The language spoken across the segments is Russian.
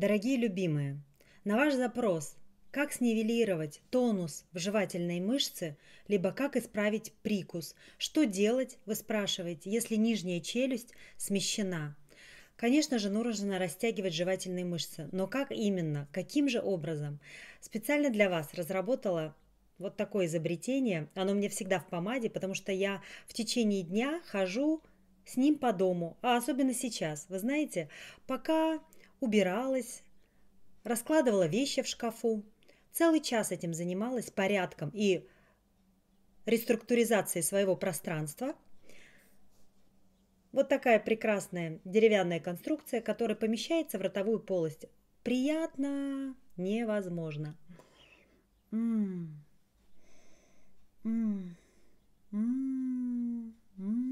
Дорогие любимые, на ваш запрос, как снивелировать тонус в жевательной мышце, либо как исправить прикус, что делать, вы спрашиваете, если нижняя челюсть смещена. Конечно же, нужно растягивать жевательные мышцы, но как именно, каким же образом? Специально для вас разработала вот такое изобретение, оно мне всегда в помаде, потому что я в течение дня хожу с ним по дому, а особенно сейчас. Вы знаете, пока убиралась, раскладывала вещи в шкафу. Целый час этим занималась порядком и реструктуризацией своего пространства. Вот такая прекрасная деревянная конструкция, которая помещается в ротовую полость. Приятно невозможно. М -м -м -м -м -м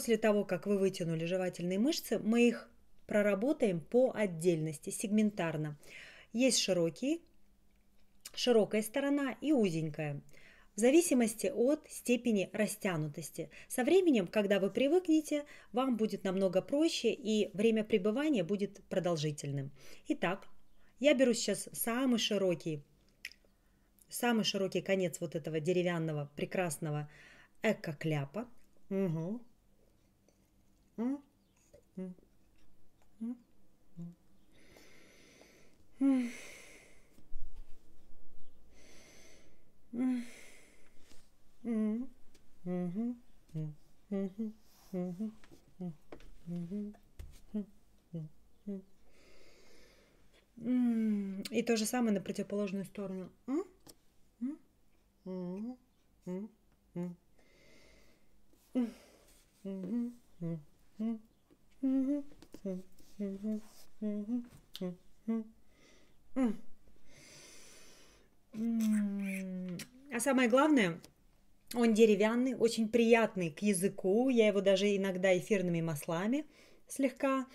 После того, как вы вытянули жевательные мышцы, мы их проработаем по отдельности, сегментарно. Есть широкие, широкая сторона и узенькая в зависимости от степени растянутости. Со временем, когда вы привыкнете, вам будет намного проще и время пребывания будет продолжительным. Итак, я беру сейчас самый широкий, самый широкий конец вот этого деревянного прекрасного эко-кляпа. Угу. И то же самое на противоположную сторону. Mm-hmm. А самое главное, он деревянный, очень приятный к языку. Я его даже иногда эфирными маслами слегка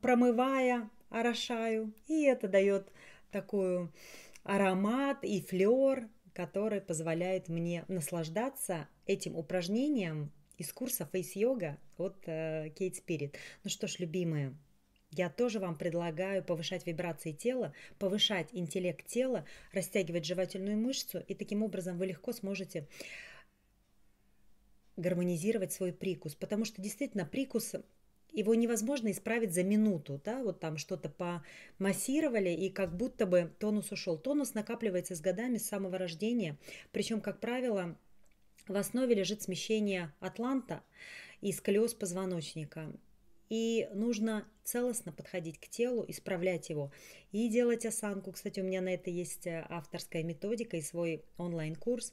промывая, орошаю. И это дает такой аромат и флер, который позволяет мне наслаждаться этим упражнением из курса фейс-йога от Кейт э, Спирит. Ну что ж, любимые, я тоже вам предлагаю повышать вибрации тела, повышать интеллект тела, растягивать жевательную мышцу, и таким образом вы легко сможете гармонизировать свой прикус, потому что действительно прикус его невозможно исправить за минуту, да, вот там что-то помассировали, и как будто бы тонус ушел. Тонус накапливается с годами, с самого рождения, причем, как правило, в основе лежит смещение атланта и сколиоз позвоночника. И нужно целостно подходить к телу, исправлять его и делать осанку. Кстати, у меня на это есть э, авторская методика и свой онлайн-курс.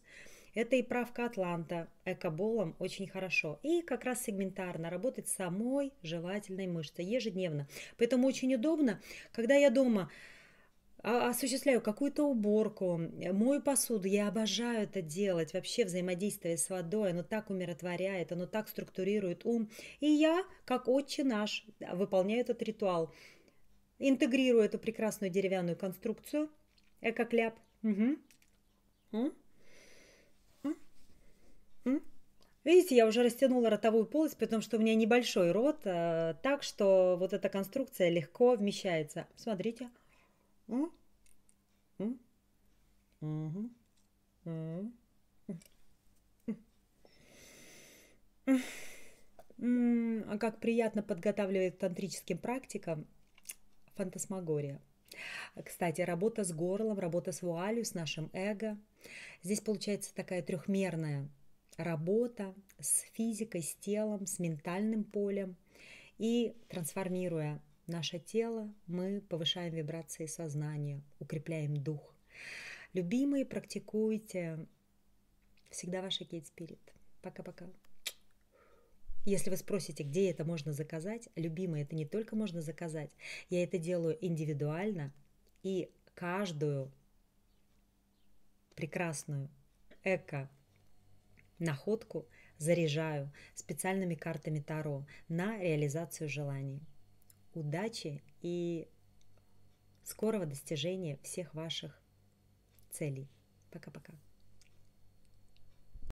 Это и правка атланта экоболом очень хорошо. И как раз сегментарно работать самой жевательной мышцей ежедневно. Поэтому очень удобно, когда я дома а, осуществляю какую-то уборку, э, мою посуду. Я обожаю это делать. Вообще взаимодействие с водой, оно так умиротворяет, оно так структурирует ум. И я, как отче наш, выполняю этот ритуал. Интегрирую эту прекрасную деревянную конструкцию, эко-кляп. Угу. Видите, я уже растянула ротовую полость, потому что у меня небольшой рот, э, так что вот эта конструкция легко вмещается. Смотрите. А как приятно подготавливает тантрическим практикам фантасмагория. Кстати, работа с горлом, работа с вуалью, с нашим эго. Здесь получается такая трехмерная работа с физикой, с телом, с ментальным полем и трансформируя наше тело, мы повышаем вибрации сознания, укрепляем дух. Любимые, практикуйте. Всегда ваша Кейт Спирит. Пока-пока. Если вы спросите, где это можно заказать, любимые, это не только можно заказать, я это делаю индивидуально, и каждую прекрасную эко находку заряжаю специальными картами Таро на реализацию желаний удачи и скорого достижения всех ваших целей. Пока-пока.